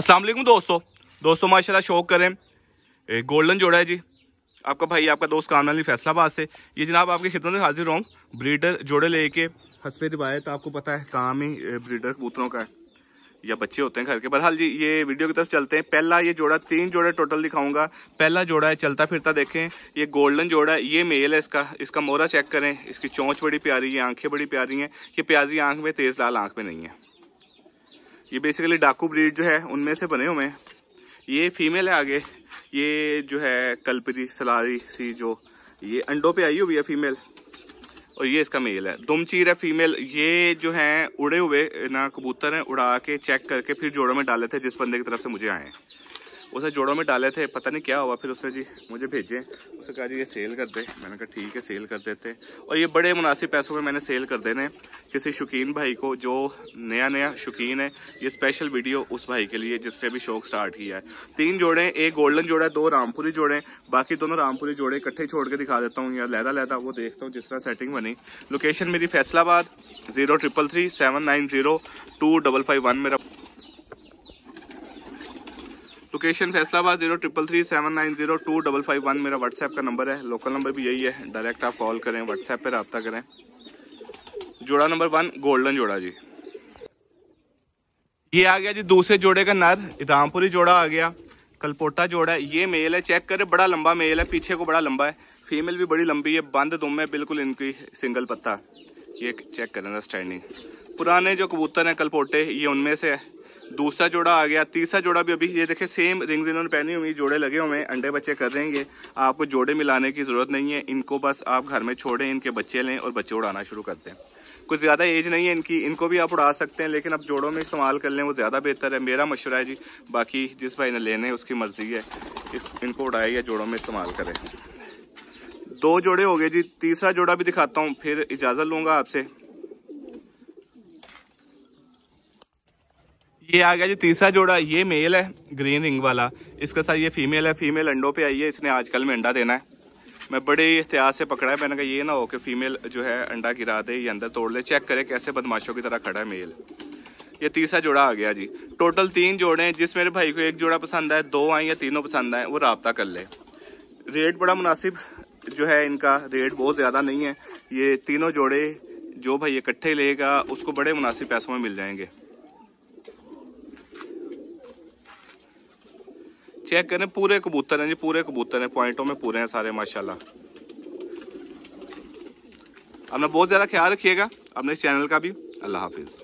असलम दोस्तों दोस्तों माशाल्लाह शौक करें गोल्डन जोड़ा है जी आपका भाई आपका दोस्त कामना अली फैसलाबाद से ये जनाब आपकी खिदमत में हाजिर हूँ ब्रीडर जोड़े लेके हंसपे तो आपको पता है काम ही ब्रीडर कबूतरों का है या बच्चे होते हैं घर के बहरहाल जी ये वीडियो की तरफ चलते हैं पहला ये जोड़ा तीन जोड़े टोटल दिखाऊंगा पहला जोड़ा है चलता फिरता देखें ये गोल्डन जोड़ा है ये मेल है इसका इसका मोरा चेक करें इसकी चोंच बड़ी प्यारी है आंखें बड़ी प्यारी हैं ये प्याजी आंख में तेज लाल आंख में नहीं है ये बेसिकली डाकू ब्रीड जो है उनमें से बने हुए ये फीमेल है आगे ये जो है कल्परी सलारी सी जो ये अंडों पे आई हुई है फीमेल और ये इसका मेल है दुम चीर है फीमेल ये जो है उड़े हुए ना कबूतर हैं उड़ा के चेक करके फिर जोड़ों में डाले थे जिस बंदे की तरफ से मुझे आए हैं उसे जोड़ों में डाले थे पता नहीं क्या हुआ फिर उसने जी मुझे भेजे उसने कहा जी ये सेल कर दे मैंने कहा ठीक है सेल कर देते और ये बड़े मुनासिब पैसों में मैंने सेल कर देने किसी शौकीन भाई को जो नया नया शौकीन है ये स्पेशल वीडियो उस भाई के लिए जिसने अभी शौक स्टार्ट किया है तीन जोड़े एक गोल्डन जोड़ा दो रामपुरी जोड़े बाकी दोनों रामपुरी जोड़े इकट्ठे छोड़ के दिखा देता हूँ या लहदा लहदा वो देखता हूँ जिस तरह सेटिंग बनी लोकेशन मेरी Faisalabad zero triple three seven nine zero two double five one मेरा location Faisalabad zero triple three seven nine zero two double five one मेरा व्हाट्सएप का नंबर है लोकल नंबर भी यही है डायरेक्ट आप कॉल करें व्हाट्सएप पर रबता करें जोड़ा नंबर वन गोल्डन जोड़ा जी ये आ गया जी दूसरे जोड़े का नर इधामपुरी जोड़ा आ गया कलपोटा जोड़ा है ये मेल है चेक करें बड़ा लंबा मेल है पीछे को बड़ा लंबा है फीमेल भी बड़ी लंबी है बंद दो में बिल्कुल इनकी सिंगल पत्ता ये चेक करें स्टैंडिंग पुराने जो कबूतर हैं कलपोटे ये उनमें से है दूसरा जोड़ा आ गया तीसरा जोड़ा भी अभी ये देखें सेम रिंग्स इन्होंने पहनी हुई जोड़े लगे हुए हैं अंडे बच्चे कर रहेंगे आपको जोड़े मिलाने की ज़रूरत नहीं है इनको बस आप घर में छोड़ें इनके बच्चे लें और बच्चे उड़ाना शुरू कर दें कुछ ज़्यादा एज नहीं है इनकी इनको भी आप उड़ा सकते हैं लेकिन आप जोड़ों में इस्तेमाल कर लें वो ज़्यादा बेहतर है मेरा मशुरा है जी बाकी जिस भाई ने लेने उसकी मर्ज़ी है इस इनको उड़ाए या जोड़ों में इस्तेमाल करें दो जोड़े हो गए जी तीसरा जोड़ा भी दिखाता हूँ फिर इजाज़त लूँगा आपसे ये आ गया जी तीसरा जोड़ा ये मेल है ग्रीन रिंग वाला इसके साथ ये फीमेल है फीमेल अंडों पे आई है इसने आजकल में अंडा देना है मैं बड़े एहतियात से पकड़ा है मैंने कहा ये ना हो कि फीमेल जो है अंडा गिरा दे या अंदर तोड़ ले चेक करे कैसे बदमाशों की तरह खड़ा है मेल ये तीसरा जोड़ा आ गया जी टोटल तीन जोड़े हैं जिस मेरे भाई को एक जोड़ा पसंद है दो आए या तीनों पसंद आए वो रबता कर ले रेट बड़ा मुनासिब जो है इनका रेट बहुत ज़्यादा नहीं है ये तीनों जोड़े जो भाई इकट्ठे लेगा उसको बड़े मुनासिब पैसों में मिल जाएंगे चेक करें पूरे कबूतर हैं जी पूरे कबूतर हैं पॉइंटों में पूरे हैं सारे माशाल्लाह अपना बहुत ज़्यादा ख्याल रखिएगा अपने चैनल का भी अल्लाह हाफिज़